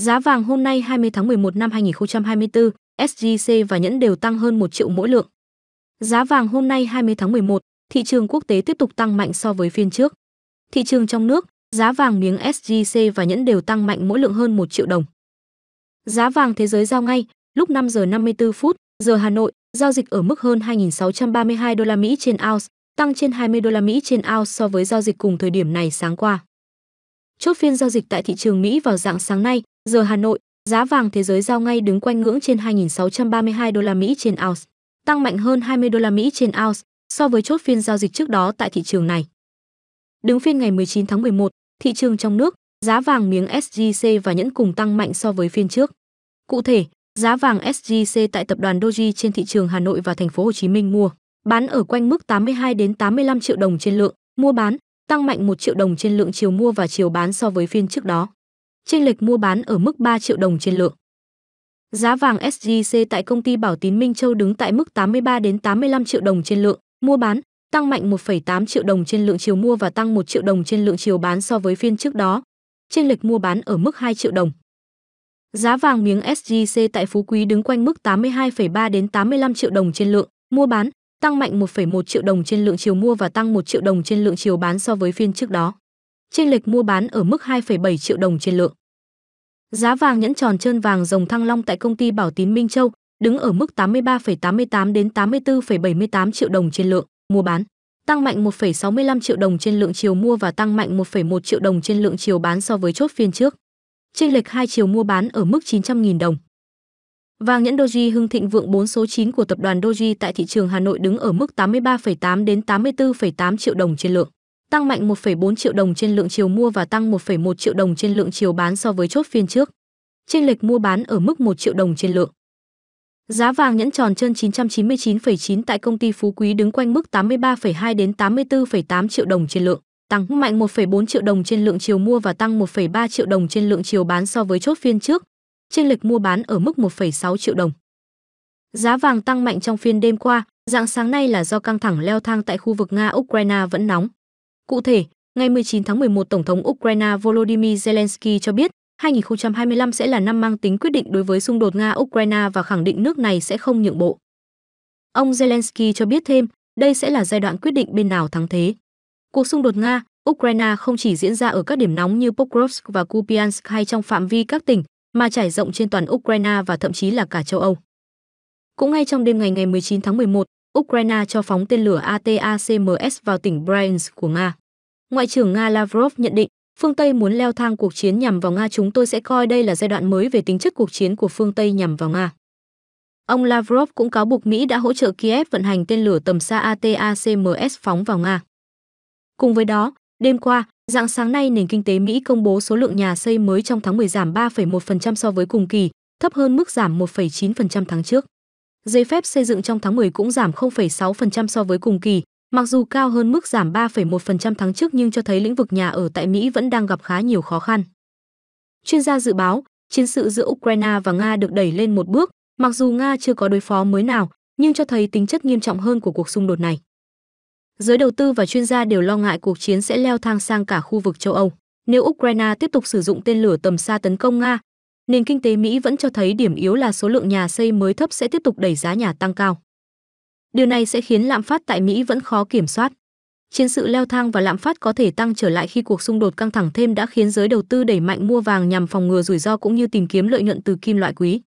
Giá vàng hôm nay 20 tháng 11 năm 2024, SJC và nhẫn đều tăng hơn 1 triệu mỗi lượng. Giá vàng hôm nay 20 tháng 11, thị trường quốc tế tiếp tục tăng mạnh so với phiên trước. Thị trường trong nước, giá vàng miếng SJC và nhẫn đều tăng mạnh mỗi lượng hơn 1 triệu đồng. Giá vàng thế giới giao ngay lúc 5 giờ 54 phút giờ Hà Nội, giao dịch ở mức hơn 2.632 đô la Mỹ trên ounce, tăng trên 20 đô la Mỹ trên ounce so với giao dịch cùng thời điểm này sáng qua. Chốt phiên giao dịch tại thị trường Mỹ vào dạng sáng nay, Giờ Hà Nội, giá vàng thế giới giao ngay đứng quanh ngưỡng trên 2.632 đô la Mỹ trên ounce, tăng mạnh hơn 20 đô la Mỹ trên ounce so với chốt phiên giao dịch trước đó tại thị trường này. Đứng phiên ngày 19 tháng 11, thị trường trong nước, giá vàng miếng SJC và nhẫn cùng tăng mạnh so với phiên trước. Cụ thể, giá vàng SJC tại tập đoàn Doji trên thị trường Hà Nội và thành phố Hồ Chí Minh mua, bán ở quanh mức 82 đến 85 triệu đồng trên lượng, mua bán, tăng mạnh 1 triệu đồng trên lượng chiều mua và chiều bán so với phiên trước đó chênh lệch mua bán ở mức 3 triệu đồng trên lượng. Giá vàng SJC tại công ty Bảo Tín Minh Châu đứng tại mức 83 đến 85 triệu đồng trên lượng mua bán, tăng mạnh 1,8 triệu đồng trên lượng chiều mua và tăng 1 triệu đồng trên lượng chiều bán so với phiên trước đó. Chênh lệch mua bán ở mức 2 triệu đồng. Giá vàng miếng SJC tại Phú Quý đứng quanh mức 82,3 đến 85 triệu đồng trên lượng mua bán, tăng mạnh 1,1 triệu đồng trên lượng chiều mua và tăng 1 triệu đồng trên lượng chiều bán so với phiên trước đó chênh lệch mua bán ở mức 2,7 triệu đồng trên lượng. Giá vàng nhẫn tròn trơn vàng rồng thăng long tại công ty Bảo Tín Minh Châu đứng ở mức 83,88 đến 84,78 triệu đồng trên lượng mua bán, tăng mạnh 1,65 triệu đồng trên lượng chiều mua và tăng mạnh 1,1 triệu đồng trên lượng chiều bán so với chốt phiên trước. Chênh lệch hai chiều mua bán ở mức 900.000 đồng. Vàng nhẫn Doji Hưng Thịnh vượng 4 số 9 của tập đoàn Doji tại thị trường Hà Nội đứng ở mức 83,8 đến 84,8 triệu đồng trên lượng tăng mạnh 1,4 triệu đồng trên lượng chiều mua và tăng 1,1 triệu đồng trên lượng chiều bán so với chốt phiên trước. Trên lệch mua bán ở mức 1 triệu đồng trên lượng. Giá vàng nhẫn tròn trơn 999,9 tại công ty Phú Quý đứng quanh mức 83,2 đến 84,8 triệu đồng trên lượng, tăng mạnh 1,4 triệu đồng trên lượng chiều mua và tăng 1,3 triệu đồng trên lượng chiều bán so với chốt phiên trước. Trên lệch mua bán ở mức 1,6 triệu đồng. Giá vàng tăng mạnh trong phiên đêm qua, dạng sáng nay là do căng thẳng leo thang tại khu vực Nga-Ukraine vẫn nóng. Cụ thể, ngày 19 tháng 11, Tổng thống Ukraine Volodymyr Zelensky cho biết 2025 sẽ là năm mang tính quyết định đối với xung đột Nga-Ukraine và khẳng định nước này sẽ không nhượng bộ. Ông Zelensky cho biết thêm, đây sẽ là giai đoạn quyết định bên nào thắng thế. Cuộc xung đột Nga, Ukraine không chỉ diễn ra ở các điểm nóng như Pokrovsk và Kupiansk hay trong phạm vi các tỉnh, mà trải rộng trên toàn Ukraine và thậm chí là cả châu Âu. Cũng ngay trong đêm ngày ngày 19 tháng 11, Ukraine cho phóng tên lửa ATACMS vào tỉnh Bryansk của Nga. Ngoại trưởng Nga Lavrov nhận định, phương Tây muốn leo thang cuộc chiến nhằm vào Nga chúng tôi sẽ coi đây là giai đoạn mới về tính chất cuộc chiến của phương Tây nhằm vào Nga. Ông Lavrov cũng cáo buộc Mỹ đã hỗ trợ Kiev vận hành tên lửa tầm xa ATACMS phóng vào Nga. Cùng với đó, đêm qua, dạng sáng nay nền kinh tế Mỹ công bố số lượng nhà xây mới trong tháng 10 giảm 3,1% so với cùng kỳ, thấp hơn mức giảm 1,9% tháng trước giấy phép xây dựng trong tháng 10 cũng giảm 0,6% so với cùng kỳ, mặc dù cao hơn mức giảm 3,1% tháng trước nhưng cho thấy lĩnh vực nhà ở tại Mỹ vẫn đang gặp khá nhiều khó khăn. Chuyên gia dự báo, chiến sự giữa Ukraine và Nga được đẩy lên một bước, mặc dù Nga chưa có đối phó mới nào, nhưng cho thấy tính chất nghiêm trọng hơn của cuộc xung đột này. Giới đầu tư và chuyên gia đều lo ngại cuộc chiến sẽ leo thang sang cả khu vực châu Âu. Nếu Ukraine tiếp tục sử dụng tên lửa tầm xa tấn công Nga, nền kinh tế Mỹ vẫn cho thấy điểm yếu là số lượng nhà xây mới thấp sẽ tiếp tục đẩy giá nhà tăng cao. Điều này sẽ khiến lạm phát tại Mỹ vẫn khó kiểm soát. Chiến sự leo thang và lạm phát có thể tăng trở lại khi cuộc xung đột căng thẳng thêm đã khiến giới đầu tư đẩy mạnh mua vàng nhằm phòng ngừa rủi ro cũng như tìm kiếm lợi nhuận từ kim loại quý.